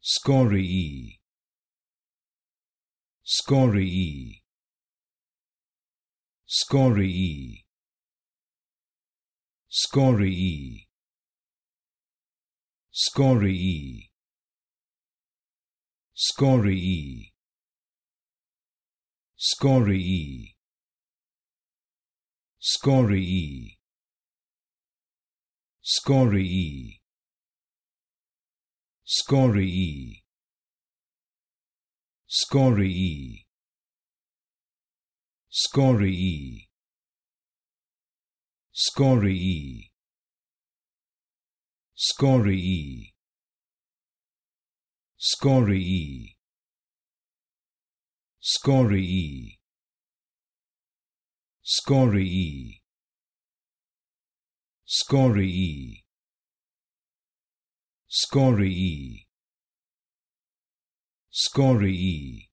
Scorii. Scorii. Scorii. Scorii. Scorii. Scorii. Scorii. Scorii. Scorii. Scorii. Scorii. Scorii. Scorii. Scorii. Scorii. Scorii. Scorii. Scorii scorii scorii